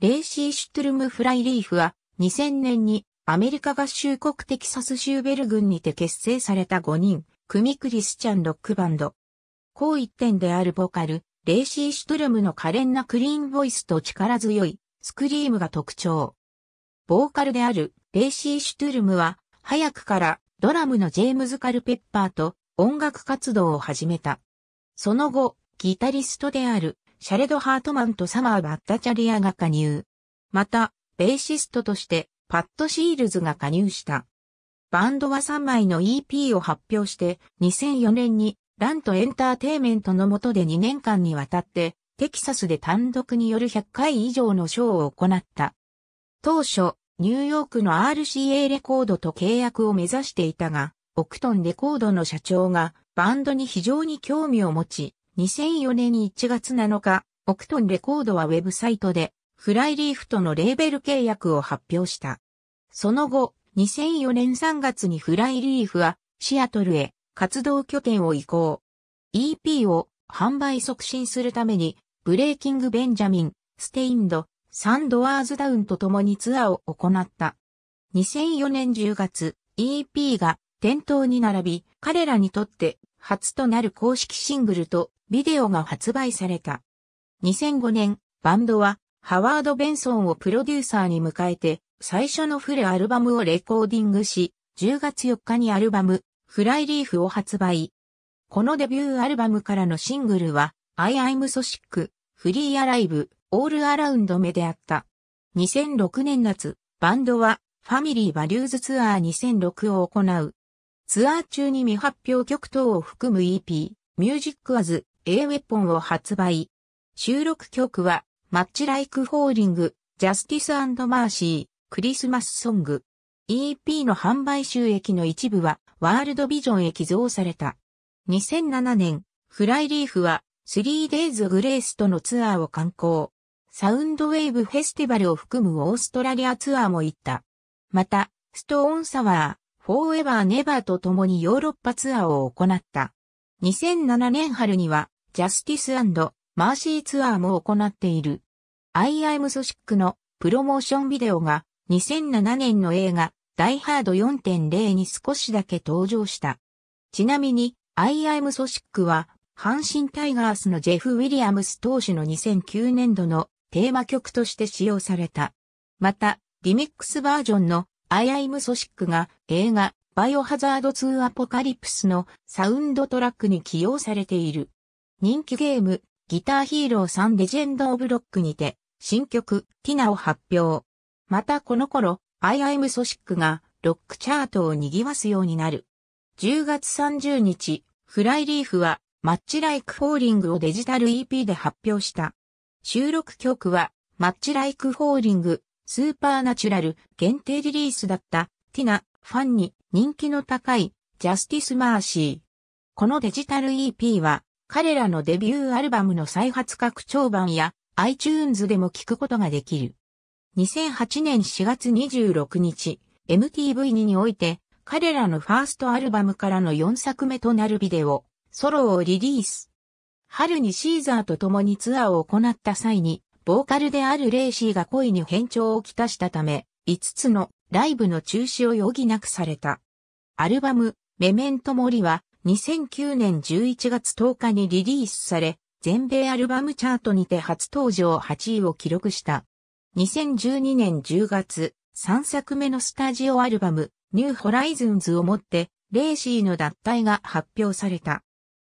レイシー・シュトゥルム・フライリーフは2000年にアメリカ合衆国テキサス州ベル郡にて結成された5人、組クリスチャンロックバンド。高一点であるボーカル、レイシー・シュトゥルムの可憐なクリーンボイスと力強いスクリームが特徴。ボーカルであるレイシー・シュトゥルムは早くからドラムのジェームズ・カルペッパーと音楽活動を始めた。その後、ギタリストであるシャレド・ハートマンとサマー・バッタチャリアが加入。また、ベーシストとして、パッド・シールズが加入した。バンドは3枚の EP を発表して、2004年に、ラントエンターテイメントの下で2年間にわたって、テキサスで単独による100回以上のショーを行った。当初、ニューヨークの RCA レコードと契約を目指していたが、オクトンレコードの社長がバンドに非常に興味を持ち、2004年1月7日、オクトンレコードはウェブサイトで、フライリーフとのレーベル契約を発表した。その後、2004年3月にフライリーフは、シアトルへ活動拠点を移行。EP を販売促進するために、ブレイキング・ベンジャミン、ステインド、サンドワーズダウンと共にツアーを行った。2004年10月、EP が店頭に並び、彼らにとって初となる公式シングルとビデオが発売された。2005年、バンドはハワード・ベンソンをプロデューサーに迎えて最初のフルアルバムをレコーディングし、10月4日にアルバム、フライリーフを発売。このデビューアルバムからのシングルは、I I'm So Sick、フリーアライブ、オールアラウンド目であった。2006年夏、バンドは、ファミリーバリューズツアー2006を行う。ツアー中に未発表曲等を含む EP、Music as A Weapon を発売。収録曲は、マッチライク i c ーリング、ジャスティスマーシー、クリスマスソング。EP の販売収益の一部は、ワールドビジョンへ寄贈された。2007年、フライリーフは、3 Days Grace とのツアーを観光。サウンドウェーブフェスティバルを含むオーストラリアツアーも行った。また、ストーンサワフォーエバーネバーと共にヨーロッパツアーを行った。2007年春には、ジャスティスマーシーツアーも行っている。I am ソシックのプロモーションビデオが2007年の映画ダイハード4.0に少しだけ登場した。ちなみに I am ソシックは阪神タイガースのジェフ・ウィリアムス投手の2009年度のテーマ曲として使用された。また、リミックスバージョンのアイアイムソシックが映画バイオハザード2アポカリプスのサウンドトラックに起用されている。人気ゲームギターヒーロー3レジェンドオブロックにて新曲ティナを発表。またこの頃、アイアイムソシックがロックチャートを賑わすようになる。10月30日、フライリーフはマッチライクフォーリングをデジタル EP で発表した。収録曲はマッチライクフォーリングスーパーナチュラル限定リリースだったティナ、ファンに人気の高いジャスティス・マーシー。このデジタル EP は彼らのデビューアルバムの再発拡張版や iTunes でも聴くことができる。2008年4月26日、MTV2 において彼らのファーストアルバムからの4作目となるビデオ、ソロをリリース。春にシーザーと共にツアーを行った際に、ボーカルであるレイシーが恋に変調をきたしたため、5つのライブの中止を余儀なくされた。アルバム、メメントモリは2009年11月10日にリリースされ、全米アルバムチャートにて初登場8位を記録した。2012年10月、3作目のスタジオアルバム、ニューホライズンズをもって、レイシーの脱退が発表された。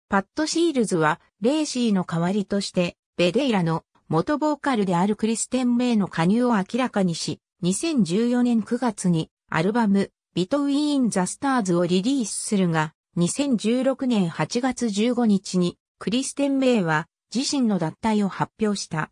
パッド・シールズは、レイシーの代わりとして、ベデイラの元ボーカルであるクリステン・メイの加入を明らかにし、2014年9月にアルバム、ビトウィーン・ザ・スターズをリリースするが、2016年8月15日にクリステン・メイは自身の脱退を発表した。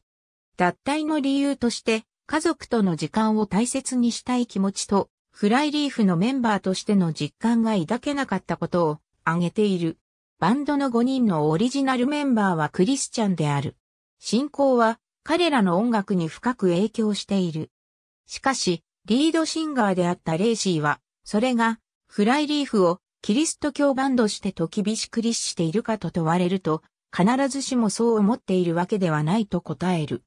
脱退の理由として、家族との時間を大切にしたい気持ちと、フライリーフのメンバーとしての実感が抱けなかったことを挙げている。バンドの5人のオリジナルメンバーはクリスチャンである。信仰は彼らの音楽に深く影響している。しかし、リードシンガーであったレイシーは、それが、フライリーフをキリスト教バンドしてと厳しく律しているかと問われると、必ずしもそう思っているわけではないと答える。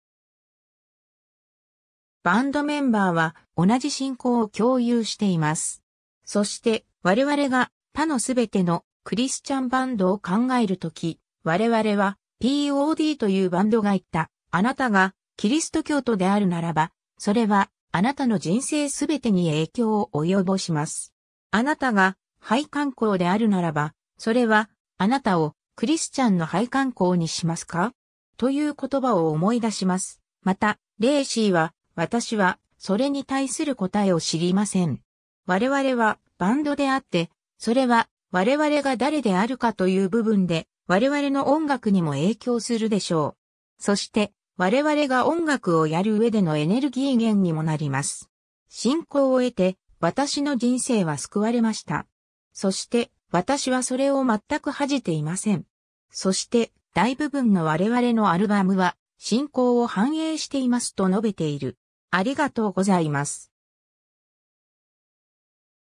バンドメンバーは同じ信仰を共有しています。そして我々が他のすべてのクリスチャンバンドを考えるとき、我々は POD というバンドが言った。あなたがキリスト教徒であるならば、それはあなたの人生すべてに影響を及ぼします。あなたが廃刊校であるならば、それはあなたをクリスチャンの廃刊校にしますかという言葉を思い出します。また、レーシーは、私はそれに対する答えを知りません。我々はバンドであって、それは我々が誰であるかという部分で我々の音楽にも影響するでしょう。そして、我々が音楽をやる上でのエネルギー源にもなります。信仰を得て、私の人生は救われました。そして、私はそれを全く恥じていません。そして、大部分の我々のアルバムは、信仰を反映していますと述べている。ありがとうございます。